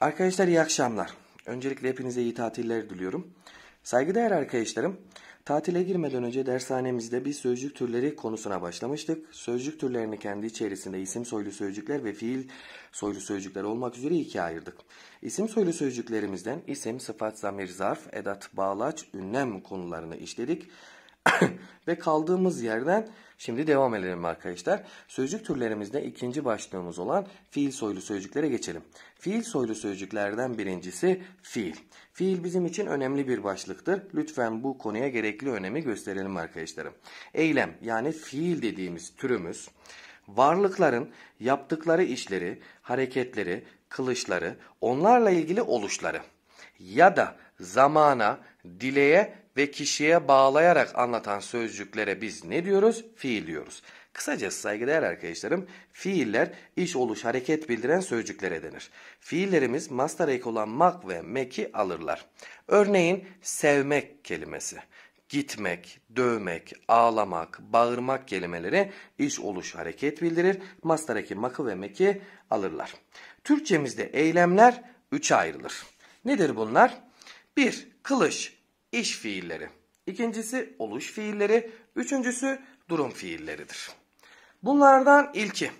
Arkadaşlar iyi akşamlar. Öncelikle hepinize iyi tatiller diliyorum. Saygıdeğer arkadaşlarım, tatile girmeden önce dershanemizde bir sözcük türleri konusuna başlamıştık. Sözcük türlerini kendi içerisinde isim soylu sözcükler ve fiil soylu sözcükler olmak üzere ikiye ayırdık. İsim soylu sözcüklerimizden isim, sıfat, zamir, zarf, edat, bağlaç, ünlem konularını işledik. Ve kaldığımız yerden şimdi devam edelim arkadaşlar. Sözcük türlerimizde ikinci başlığımız olan fiil soylu sözcüklere geçelim. Fiil soylu sözcüklerden birincisi fiil. Fiil bizim için önemli bir başlıktır. Lütfen bu konuya gerekli önemi gösterelim arkadaşlarım. Eylem yani fiil dediğimiz türümüz varlıkların yaptıkları işleri, hareketleri, kılıçları, onlarla ilgili oluşları ya da zamana, dileğe ve kişiye bağlayarak anlatan sözcüklere biz ne diyoruz? Fiil diyoruz. Kısacası saygıdeğer arkadaşlarım, fiiller iş oluş hareket bildiren sözcüklere denir. Fiillerimiz mastar ek olan mak ve meki alırlar. Örneğin sevmek kelimesi gitmek, dövmek, ağlamak, bağırmak kelimeleri iş oluş hareket bildirir. Mastaraki makı ve meki alırlar. Türkçemizde eylemler üçe ayrılır. Nedir bunlar? 1. Kılıç, iş fiilleri. İkincisi oluş fiilleri. Üçüncüsü durum fiilleridir. Bunlardan ilki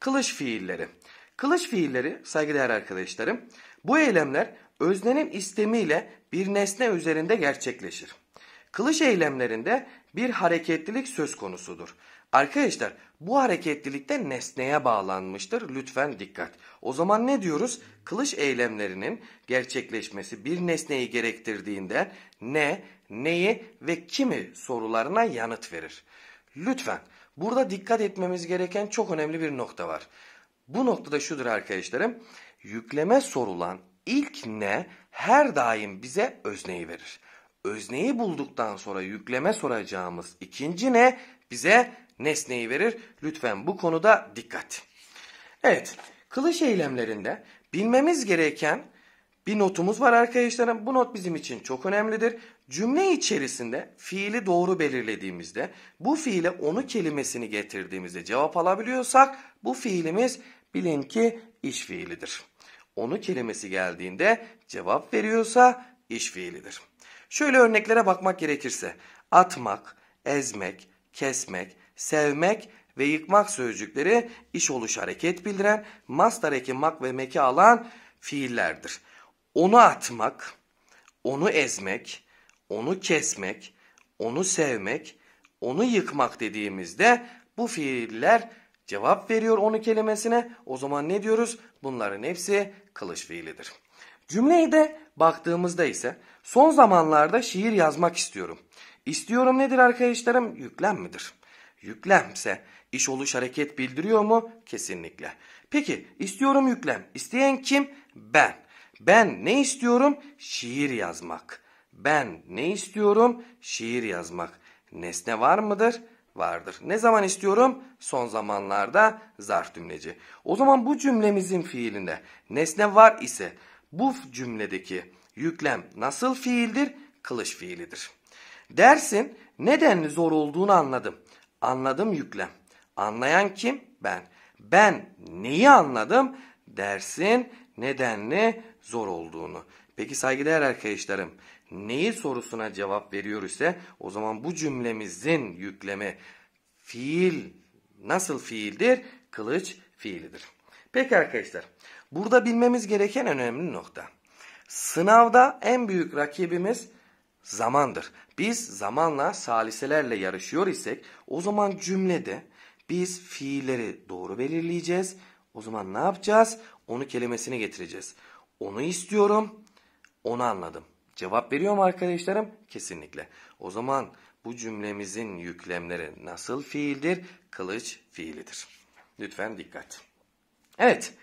kılıç fiilleri. Kılıç fiilleri saygıdeğer arkadaşlarım bu eylemler öznenin istemiyle bir nesne üzerinde gerçekleşir. Kılıç eylemlerinde bir hareketlilik söz konusudur. Arkadaşlar bu hareketlilikte nesneye bağlanmıştır. Lütfen dikkat. O zaman ne diyoruz? Kılıç eylemlerinin gerçekleşmesi bir nesneyi gerektirdiğinde ne, neyi ve kimi sorularına yanıt verir. Lütfen burada dikkat etmemiz gereken çok önemli bir nokta var. Bu noktada şudur arkadaşlarım. Yükleme sorulan ilk ne her daim bize özneyi verir. Özneyi bulduktan sonra yükleme soracağımız ikinci ne bize nesneyi verir. Lütfen bu konuda dikkat. Evet, kılıç eylemlerinde bilmemiz gereken bir notumuz var arkadaşlarım. Bu not bizim için çok önemlidir. Cümle içerisinde fiili doğru belirlediğimizde, bu fiile onu kelimesini getirdiğimizde cevap alabiliyorsak bu fiilimiz bilin ki iş fiilidir. Onu kelimesi geldiğinde cevap veriyorsa iş fiilidir. Şöyle örneklere bakmak gerekirse atmak, ezmek, kesmek, sevmek ve yıkmak sözcükleri iş oluş hareket bildiren mastar eki mak ve meki alan fiillerdir. Onu atmak, onu ezmek, onu kesmek, onu sevmek, onu yıkmak dediğimizde bu fiiller cevap veriyor onu kelimesine. O zaman ne diyoruz? Bunların hepsi kılıç fiilidir. Cümleyi de baktığımızda ise son zamanlarda şiir yazmak istiyorum. İstiyorum nedir arkadaşlarım? Yüklem midir? Yüklemse iş oluş hareket bildiriyor mu? Kesinlikle. Peki istiyorum yüklem. İsteyen kim? Ben. Ben ne istiyorum? Şiir yazmak. Ben ne istiyorum? Şiir yazmak. Nesne var mıdır? vardır. Ne zaman istiyorum? Son zamanlarda zarf cümleci. O zaman bu cümlemizin fiilinde nesne var ise bu cümledeki yüklem nasıl fiildir? Kılıç fiilidir. Dersin neden zor olduğunu anladım. Anladım yüklem. Anlayan kim? Ben. Ben neyi anladım? Dersin nedenli zor olduğunu. Peki saygıdeğer arkadaşlarım neyi sorusuna cevap veriyor ise o zaman bu cümlemizin yüklemi fiil nasıl fiildir? Kılıç fiilidir. Peki arkadaşlar burada bilmemiz gereken önemli nokta. Sınavda en büyük rakibimiz zamandır. Biz zamanla saliselerle yarışıyor isek o zaman cümlede biz fiilleri doğru belirleyeceğiz. O zaman ne yapacağız? Onu kelimesini getireceğiz. Onu istiyorum. Onu anladım. Cevap veriyor mu arkadaşlarım? Kesinlikle. O zaman bu cümlemizin yüklemleri nasıl fiildir? Kılıç fiilidir. Lütfen dikkat. Evet.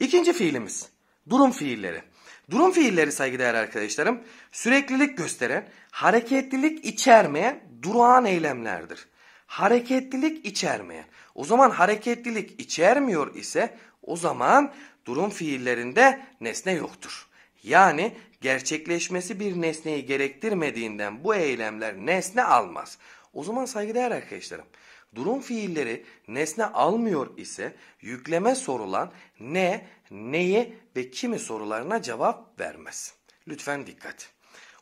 İkinci fiilimiz durum fiilleri. Durum fiilleri saygıdeğer arkadaşlarım süreklilik gösteren, hareketlilik içermeyen durağan eylemlerdir. Hareketlilik içermeyen. O zaman hareketlilik içermiyor ise o zaman durum fiillerinde nesne yoktur. Yani gerçekleşmesi bir nesneyi gerektirmediğinden bu eylemler nesne almaz. O zaman saygıdeğer arkadaşlarım Durum fiilleri nesne almıyor ise yükleme sorulan ne, neye ve kimi sorularına cevap vermez. Lütfen dikkat.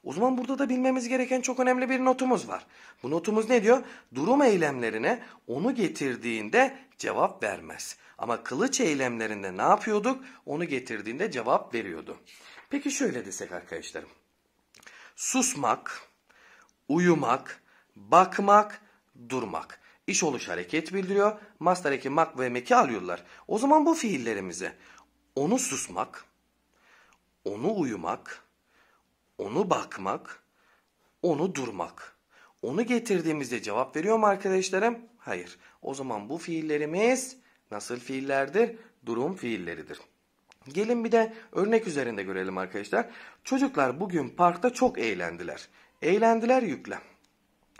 O zaman burada da bilmemiz gereken çok önemli bir notumuz var. Bu notumuz ne diyor? Durum eylemlerine onu getirdiğinde cevap vermez. Ama kılıç eylemlerinde ne yapıyorduk? Onu getirdiğinde cevap veriyordu. Peki şöyle desek arkadaşlarım. Susmak, uyumak, bakmak, durmak. İş oluş hareket bildiriyor. Mastareki mak ve meki alıyorlar. O zaman bu fiillerimize onu susmak, onu uyumak, onu bakmak, onu durmak. Onu getirdiğimizde cevap veriyor mu arkadaşlarım? Hayır. O zaman bu fiillerimiz nasıl fiillerdir? Durum fiilleridir. Gelin bir de örnek üzerinde görelim arkadaşlar. Çocuklar bugün parkta çok eğlendiler. Eğlendiler yüklem.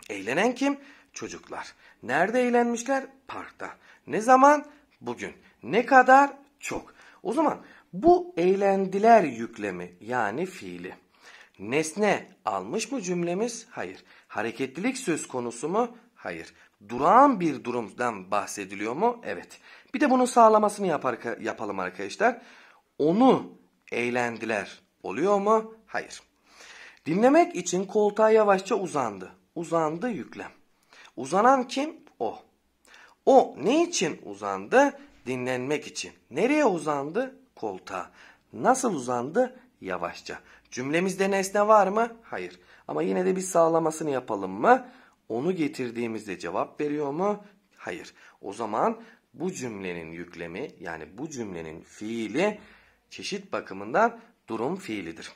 Eğlenen kim? çocuklar. Nerede eğlenmişler? Parkta. Ne zaman? Bugün. Ne kadar? Çok. O zaman bu eğlendiler yüklemi yani fiili. Nesne almış mı cümlemiz? Hayır. Hareketlilik söz konusu mu? Hayır. Durağan bir durumdan bahsediliyor mu? Evet. Bir de bunun sağlamasını yapar, yapalım arkadaşlar. Onu eğlendiler oluyor mu? Hayır. Dinlemek için koltuğa yavaşça uzandı. Uzandı yüklem. Uzanan kim? O. O ne için uzandı? Dinlenmek için. Nereye uzandı? Koltuğa. Nasıl uzandı? Yavaşça. Cümlemizde nesne var mı? Hayır. Ama yine de bir sağlamasını yapalım mı? Onu getirdiğimizde cevap veriyor mu? Hayır. O zaman bu cümlenin yüklemi yani bu cümlenin fiili çeşit bakımından durum fiilidir.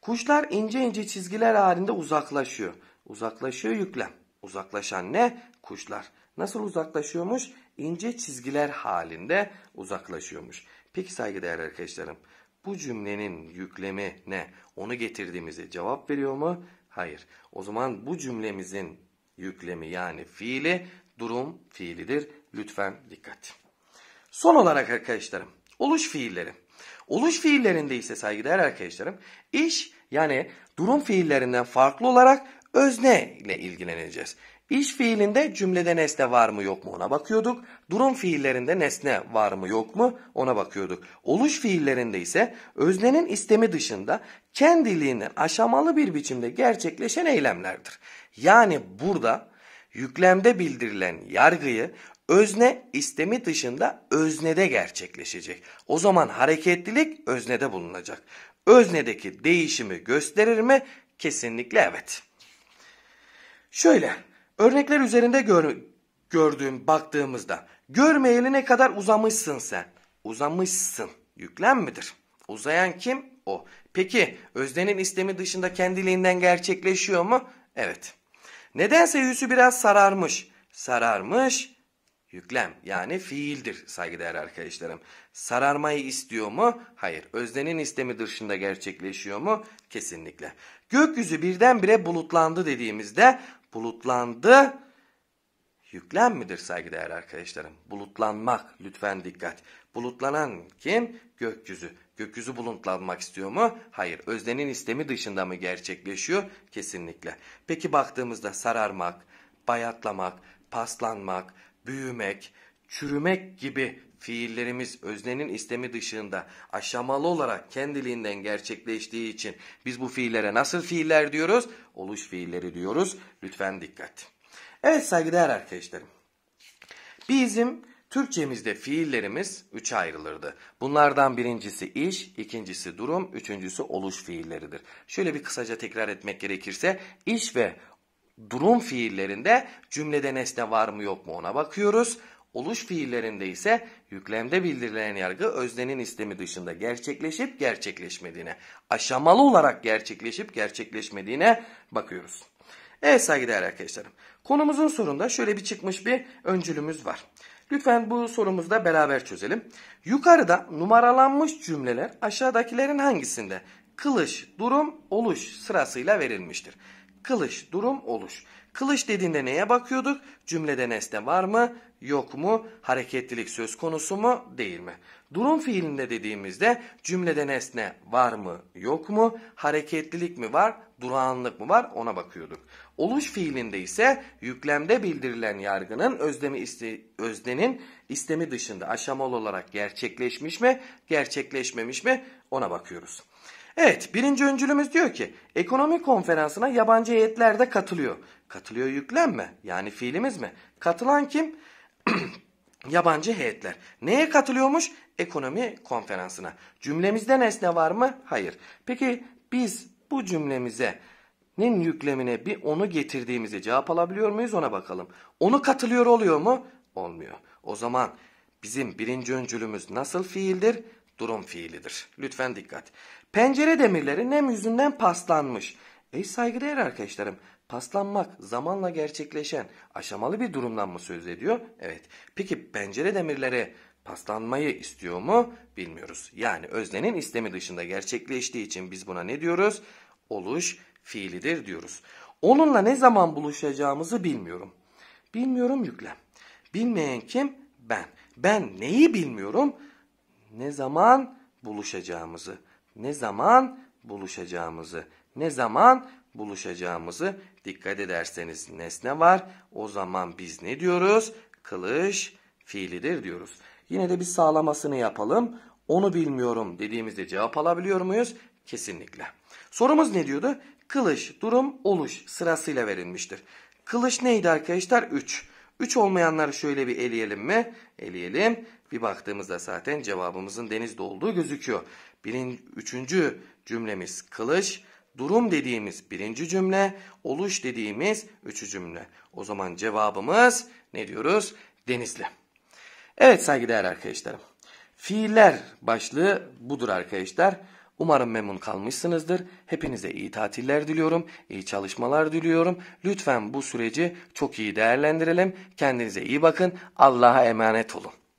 Kuşlar ince ince çizgiler halinde uzaklaşıyor. Uzaklaşıyor yüklem. Uzaklaşan ne? Kuşlar. Nasıl uzaklaşıyormuş? İnce çizgiler halinde uzaklaşıyormuş. Peki saygıdeğer arkadaşlarım. Bu cümlenin yüklemi ne? Onu getirdiğimizi cevap veriyor mu? Hayır. O zaman bu cümlemizin yüklemi yani fiili durum fiilidir. Lütfen dikkat. Son olarak arkadaşlarım oluş fiilleri. Oluş fiillerinde ise saygıdeğer arkadaşlarım iş yani durum fiillerinden farklı olarak özne ile ilgileneceğiz. İş fiilinde cümlede nesne var mı yok mu ona bakıyorduk. Durum fiillerinde nesne var mı yok mu ona bakıyorduk. Oluş fiillerinde ise öznenin istemi dışında kendiliğinden aşamalı bir biçimde gerçekleşen eylemlerdir. Yani burada yüklemde bildirilen yargıyı özne istemi dışında öznede gerçekleşecek. O zaman hareketlilik öznede bulunacak. Öznedeki değişimi gösterir mi? Kesinlikle evet. Şöyle örnekler üzerinde gör, gördüğüm baktığımızda görmeyeli ne kadar uzamışsın sen? Uzamışsın yüklem midir? Uzayan kim? O. Peki öznenin istemi dışında kendiliğinden gerçekleşiyor mu? Evet. Nedense yüzü biraz sararmış. Sararmış yüklem yani fiildir saygıdeğer arkadaşlarım. Sararmayı istiyor mu? Hayır. Öznenin istemi dışında gerçekleşiyor mu? Kesinlikle. Gökyüzü birdenbire bulutlandı dediğimizde bulutlandı. Yüklem midir saygıdeğer arkadaşlarım? Bulutlanmak lütfen dikkat. Bulutlanan kim? Gökyüzü. Gökyüzü bulutlanmak istiyor mu? Hayır. Öznenin istemi dışında mı gerçekleşiyor? Kesinlikle. Peki baktığımızda sararmak, bayatlamak, paslanmak, büyümek, çürümek gibi fiillerimiz öznenin istemi dışında aşamalı olarak kendiliğinden gerçekleştiği için biz bu fiillere nasıl fiiller diyoruz? Oluş fiilleri diyoruz. Lütfen dikkat. Evet saygıdeğer arkadaşlarım. Bizim Türkçemizde fiillerimiz üçe ayrılırdı. Bunlardan birincisi iş, ikincisi durum, üçüncüsü oluş fiilleridir. Şöyle bir kısaca tekrar etmek gerekirse iş ve durum fiillerinde cümlede nesne var mı yok mu ona bakıyoruz. Oluş fiillerinde ise yüklemde bildirilen yargı öznenin istemi dışında gerçekleşip gerçekleşmediğine, aşamalı olarak gerçekleşip gerçekleşmediğine bakıyoruz. Evet saygıdeğer arkadaşlarım, konumuzun sonunda şöyle bir çıkmış bir öncülümüz var. Lütfen bu sorumuzu da beraber çözelim. Yukarıda numaralanmış cümleler aşağıdakilerin hangisinde? Kılıç, durum, oluş sırasıyla verilmiştir. Kılıç, durum, oluş. Kılıç dediğinde neye bakıyorduk? Cümlede nesne var mı? yok mu? Hareketlilik söz konusu mu? Değil mi? Durum fiilinde dediğimizde cümlede nesne var mı? Yok mu? Hareketlilik mi var? Durağanlık mı var? Ona bakıyorduk. Oluş fiilinde ise yüklemde bildirilen yargının özlemi iste, öznenin istemi dışında aşamalı olarak gerçekleşmiş mi? Gerçekleşmemiş mi? Ona bakıyoruz. Evet birinci öncülümüz diyor ki ekonomi konferansına yabancı heyetler de katılıyor. Katılıyor yüklem mi? Yani fiilimiz mi? Katılan kim? Yabancı heyetler. Neye katılıyormuş? Ekonomi konferansına. Cümlemizde nesne var mı? Hayır. Peki biz bu cümlemize nin yüklemine bir onu getirdiğimizi cevap alabiliyor muyuz ona bakalım. Onu katılıyor oluyor mu? Olmuyor. O zaman bizim birinci öncülümüz nasıl fiildir? Durum fiilidir. Lütfen dikkat. Pencere demirleri nem yüzünden paslanmış. Ey saygıdeğer arkadaşlarım, paslanmak zamanla gerçekleşen aşamalı bir durumdan mı söz ediyor? Evet. Peki pencere demirleri paslanmayı istiyor mu? Bilmiyoruz. Yani öznenin istemi dışında gerçekleştiği için biz buna ne diyoruz? Oluş fiilidir diyoruz. Onunla ne zaman buluşacağımızı bilmiyorum. Bilmiyorum yüklem. Bilmeyen kim? Ben. Ben neyi bilmiyorum? Ne zaman buluşacağımızı. Ne zaman buluşacağımızı. Ne zaman? Buluşacağımızı dikkat ederseniz nesne var. O zaman biz ne diyoruz? Kılıç fiilidir diyoruz. Yine de bir sağlamasını yapalım. Onu bilmiyorum dediğimizde cevap alabiliyor muyuz? Kesinlikle. Sorumuz ne diyordu? Kılıç, durum, oluş sırasıyla verilmiştir. Kılıç neydi arkadaşlar? 3. 3 olmayanları şöyle bir eleyelim mi? Eleyelim. Bir baktığımızda zaten cevabımızın denizde olduğu gözüküyor. Birin, üçüncü cümlemiz kılıç durum dediğimiz birinci cümle, oluş dediğimiz üçü cümle. O zaman cevabımız ne diyoruz? Denizli. Evet saygıdeğer arkadaşlarım. Fiiller başlığı budur arkadaşlar. Umarım memnun kalmışsınızdır. Hepinize iyi tatiller diliyorum, iyi çalışmalar diliyorum. Lütfen bu süreci çok iyi değerlendirelim. Kendinize iyi bakın. Allah'a emanet olun.